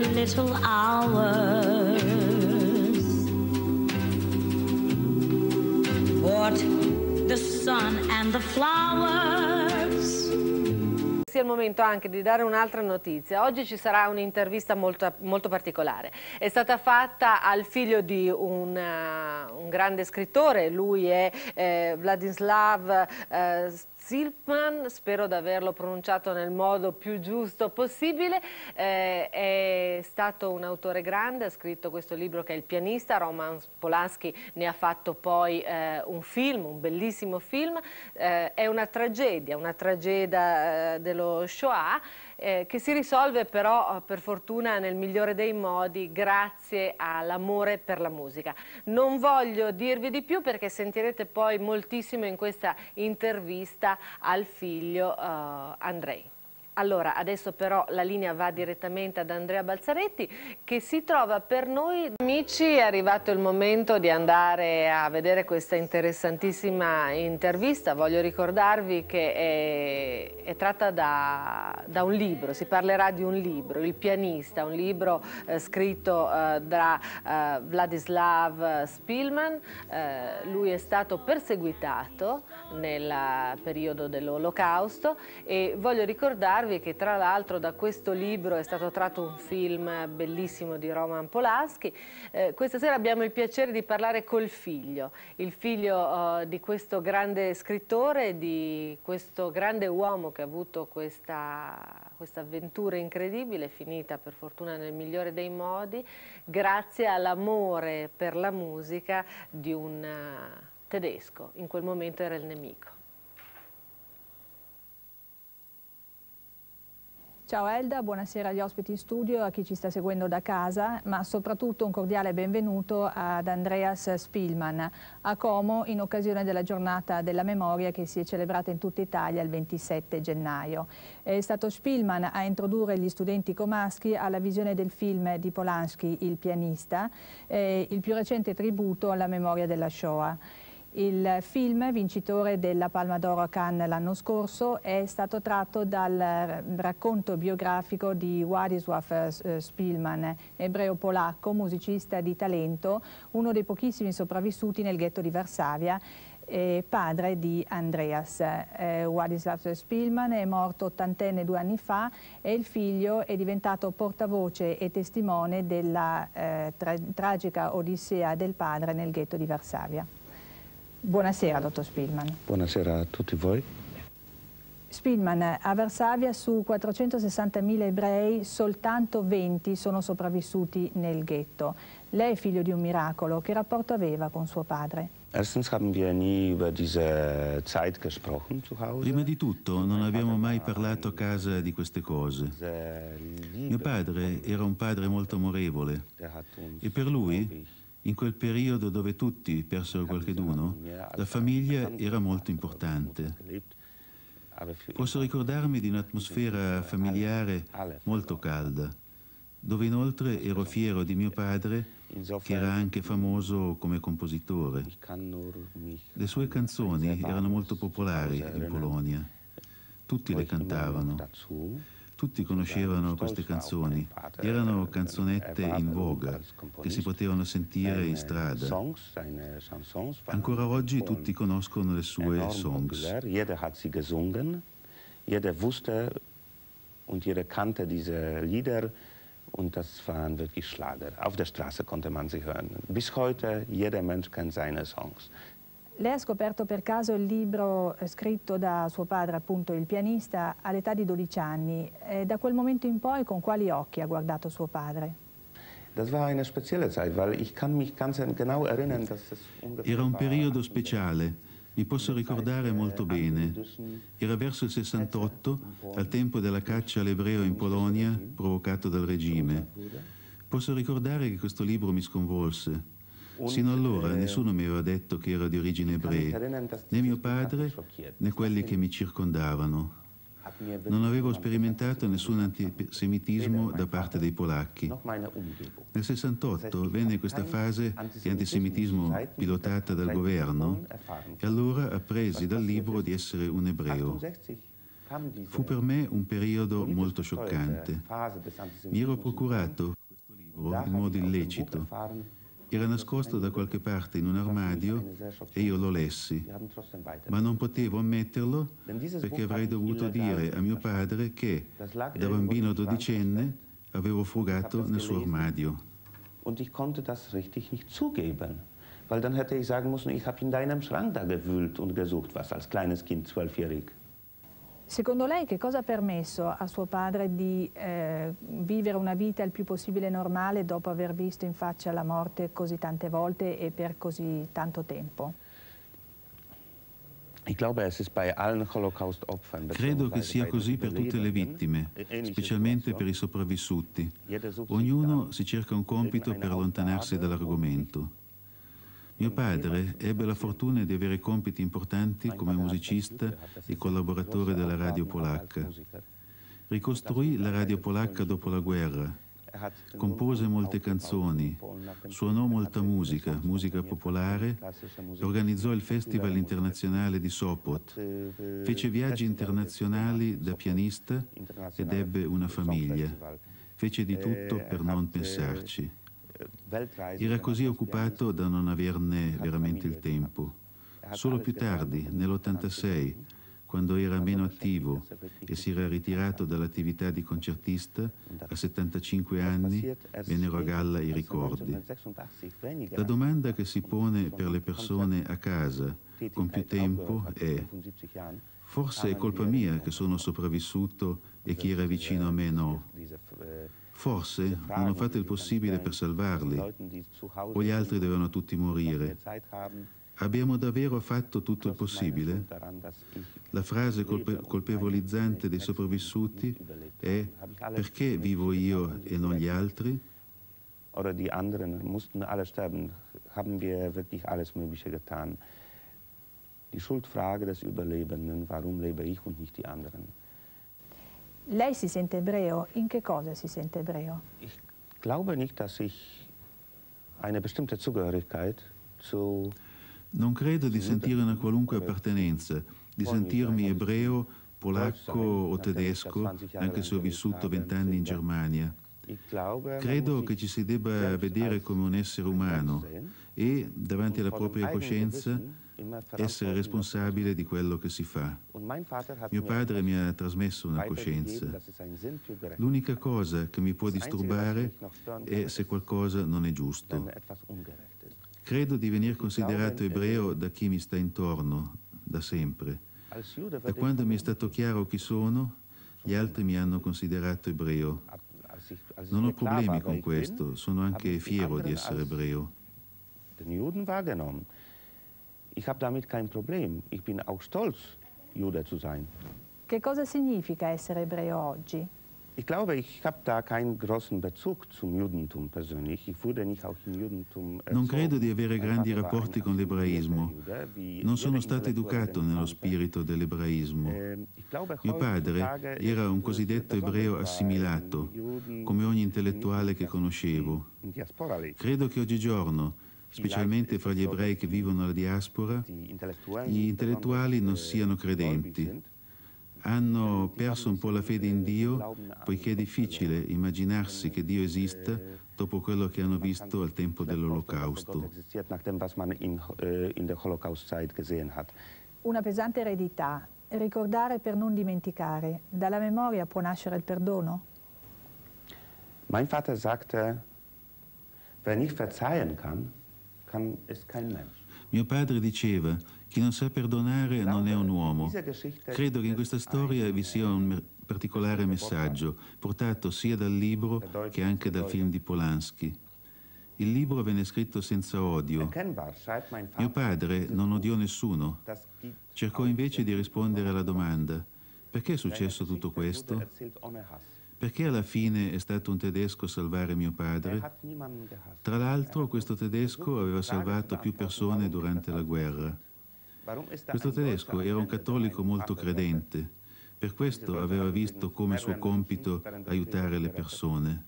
little hours. What the sun and the flowers. Sia il momento anche di dare un'altra notizia. Oggi ci sarà un'intervista molto, molto, particolare. È stata fatta al figlio di un, uh, un grande scrittore, lui è eh, Vladislav eh, Silpman, spero di averlo pronunciato nel modo più giusto possibile, eh, è stato un autore grande, ha scritto questo libro che è Il pianista, Roman Polanski ne ha fatto poi eh, un film, un bellissimo film, eh, è una tragedia, una tragedia eh, dello Shoah eh, che si risolve però eh, per fortuna nel migliore dei modi grazie all'amore per la musica. Non voglio dirvi di più perché sentirete poi moltissimo in questa intervista al figlio eh, Andrei. Allora, adesso però la linea va direttamente ad Andrea Balzaretti che si trova per noi. Amici, è arrivato il momento di andare a vedere questa interessantissima intervista. Voglio ricordarvi che è, è tratta da, da, un libro, si parlerà di un libro, Il pianista, un libro eh, scritto eh, da eh, Vladislav Spilman. Eh, lui è stato perseguitato nel eh, periodo dell'Olocausto e voglio ricordarvi ricordarvi che tra l'altro da questo libro è stato tratto un film bellissimo di Roman Polanski. Eh, questa sera abbiamo il piacere di parlare col figlio, il figlio eh, di questo grande scrittore, di questo grande uomo che ha avuto questa, questa avventura incredibile, finita per fortuna nel migliore dei modi, grazie all'amore per la musica di un eh, tedesco, in quel momento era il nemico. Ciao Elda, buonasera agli ospiti in studio, a chi ci sta seguendo da casa, ma soprattutto un cordiale benvenuto ad Andreas Spielmann a Como in occasione della giornata della memoria che si è celebrata in tutta Italia il 27 gennaio. È stato Spielmann a introdurre gli studenti comaschi alla visione del film di Polanski, Il pianista, eh, il più recente tributo alla memoria della Shoah. Il film, vincitore della Palma d'Oro a Cannes l'anno scorso, è stato tratto dal racconto biografico di Władysław eh, eh, Spielman, ebreo polacco, musicista di talento, uno dei pochissimi sopravvissuti nel ghetto di Varsavia e padre di Andreas. Eh, Władysław Spielman è morto ottantenne due anni fa e il figlio è diventato portavoce e testimone della eh, tra tragica odissea del padre nel ghetto di Varsavia. Buonasera, dottor Spillman. Buonasera a tutti voi. Spillman, a Varsavia su 460.000 ebrei soltanto 20 sono sopravvissuti nel ghetto. Lei è figlio di un miracolo. Che rapporto aveva con suo padre? Prima di tutto non abbiamo mai parlato a casa di queste cose. Mio padre era un padre molto amorevole e per lui in quel periodo dove tutti persero qualcheduno, la famiglia era molto importante. Posso ricordarmi di un'atmosfera familiare molto calda, dove inoltre ero fiero di mio padre che era anche famoso come compositore. Le sue canzoni erano molto popolari in Polonia, tutti le cantavano. Tutti conoscevano queste canzoni, erano canzonette in voga che si potevano sentire in strada. Ancora oggi tutti conoscono le sue songs. Jeder hat sie gesungen, jeder wusste und jeder kannte diese Lieder und das waren wirklich Schlager. Auf der Straße konnte man sie hören. Bis heute jeder Mensch kennt seine Songs. Lei ha scoperto per caso il libro eh, scritto da suo padre, appunto il pianista, all'età di 12 anni. E da quel momento in poi con quali occhi ha guardato suo padre? Era un periodo speciale, mi posso ricordare molto bene. Era verso il 68, al tempo della caccia all'ebreo in Polonia provocato dal regime. Posso ricordare che questo libro mi sconvolse. Sino allora ehm, nessuno mi aveva detto che ero di origine ebrea, né mio padre né quelli che mi circondavano. Non avevo sperimentato nessun antisemitismo da parte dei polacchi. Nel 68 venne questa fase di antisemitismo pilotata dal governo e allora appresi dal libro di essere un ebreo. Fu per me un periodo molto scioccante. Mi ero procurato questo libro in modo illecito era nascosto da qualche parte in un armadio e io lo lessi, ma non potevo ammetterlo perché avrei dovuto dire a mio padre che da bambino dodicenne avevo frugato nel suo armadio. Und ich konnte das richtig nicht zugeben, weil dann hätte ich sagen müssen, ich habe in deinem Schrank da gewühlt und gesucht was als kleines Kind, zwölfjährig. Secondo lei che cosa ha permesso a suo padre di eh, vivere una vita il più possibile normale dopo aver visto in faccia la morte così tante volte e per così tanto tempo? Credo che sia così per tutte le vittime, specialmente per i sopravvissuti. Ognuno si cerca un compito per allontanarsi dall'argomento. Mio padre ebbe la fortuna di avere compiti importanti come musicista e collaboratore della radio polacca. Ricostruì la radio polacca dopo la guerra, compose molte canzoni, suonò molta musica, musica popolare, organizzò il Festival internazionale di Sopot, fece viaggi internazionali da pianista ed ebbe una famiglia. Fece di tutto per non pensarci. Era così occupato da non averne veramente il tempo. Solo più tardi, nell'86, quando era meno attivo e si era ritirato dall'attività di concertista, a 75 anni vennero a galla i ricordi. La domanda che si pone per le persone a casa con più tempo è forse è colpa mia che sono sopravvissuto e chi era vicino a me no. Forse hanno fatto il possibile per salvarli o gli altri devono tutti morire. Abbiamo davvero fatto tutto il possibile? La frase colpe colpevolizzante dei sopravvissuti è perché vivo io e non gli altri? Oder die anderen mussten alle sterben. Haben wir wirklich alles Mögliche getan? Die Schuldfrage des Überlebenden, warum lebe ich und nicht die anderen? Lei si sente ebreo, in che cosa si sente ebreo? Ich glaube nicht, dass ich eine bestimmte Zugehörigkeit zu non credo di sentire una qualunque appartenenza, di sentirmi ebreo, polacco o tedesco, anche se ho vissuto vent'anni in Germania. Credo che ci si debba vedere come un essere umano e, davanti alla propria coscienza, essere responsabile di quello che si fa. Mio padre mi ha trasmesso una coscienza. L'unica cosa che mi può disturbare è se qualcosa non è giusto. Credo di venir considerato ebreo äh, da chi mi sta intorno, da sempre. Da quando mi è stato chiaro chi sono, gli altri mi hanno considerato ebreo. Non ho problemi con questo, sono anche fiero di essere ebreo. Den Juden wahrgenommen. Ich habe damit kein Problem. Ich bin auch stolz, Jude zu sein. Che cosa significa essere ebreo oggi? Ich glaube, ich habe da keinen großen Bezug zum Judentum persönlich. Äh, non credo di avere grandi rapporti con l'ebraismo. Non sono stato educato nello spirito dell'ebraismo. Ehm, Mio padre era un cosiddetto ebreo assimilato, come ogni intellettuale che conoscevo. Credo che oggigiorno specialmente fra gli ebrei che vivono la diaspora, gli intellettuali non siano credenti. Hanno perso un po' la fede in Dio poiché è difficile immaginarsi che Dio esista dopo quello che hanno visto al tempo dell'Olocausto. Una pesante eredità, ricordare per non dimenticare, dalla memoria può nascere il perdono? Mein Vater sagte, wer nicht verzeihen kann, mio padre diceva, chi non sa perdonare non è un uomo. Credo che in questa storia vi sia un particolare messaggio, portato sia dal libro che anche dal film di Polanski. Il libro venne scritto senza odio. Mio padre non odiò nessuno. Cercò invece di rispondere alla domanda, perché è successo tutto questo? Perché alla fine è stato un tedesco a salvare mio padre? Er Tra l'altro questo tedesco aveva salvato più persone durante la guerra. Questo tedesco era un cattolico molto credente, per questo aveva visto come suo compito aiutare le persone.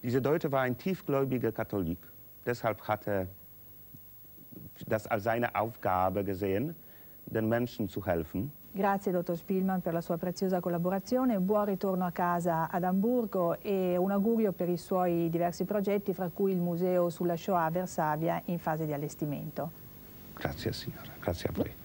Dieser Deutsche war ein tiefgläubiger Katholik, deshalb hatte er das als seine Aufgabe gesehen den Menschen zu helfen. Grazie dottor Spielmann per la sua preziosa collaborazione, buon ritorno a casa ad Amburgo e un augurio per i suoi diversi progetti, fra cui il museo sulla Shoah a Versavia in fase di allestimento. Grazie signora, grazie a voi.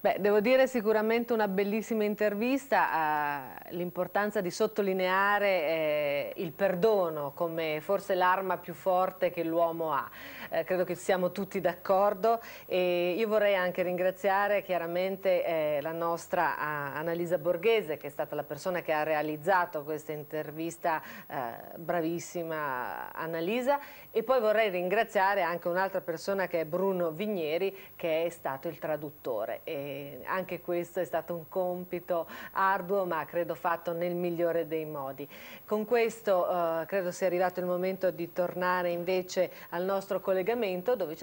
Beh, devo dire sicuramente una bellissima intervista, eh, l'importanza di sottolineare eh, il perdono come forse l'arma più forte che l'uomo ha. Eh, credo che siamo tutti d'accordo e io vorrei anche ringraziare chiaramente eh, la nostra eh, Annalisa Borghese che è stata la persona che ha realizzato questa intervista, eh, bravissima Annalisa, e poi vorrei ringraziare anche un'altra persona che è Bruno Vigneri che è stato il traduttore. E anche questo è stato un compito arduo ma credo fatto nel migliore dei modi. Con questo eh, credo sia arrivato il momento di tornare invece al nostro collegamento dove c'è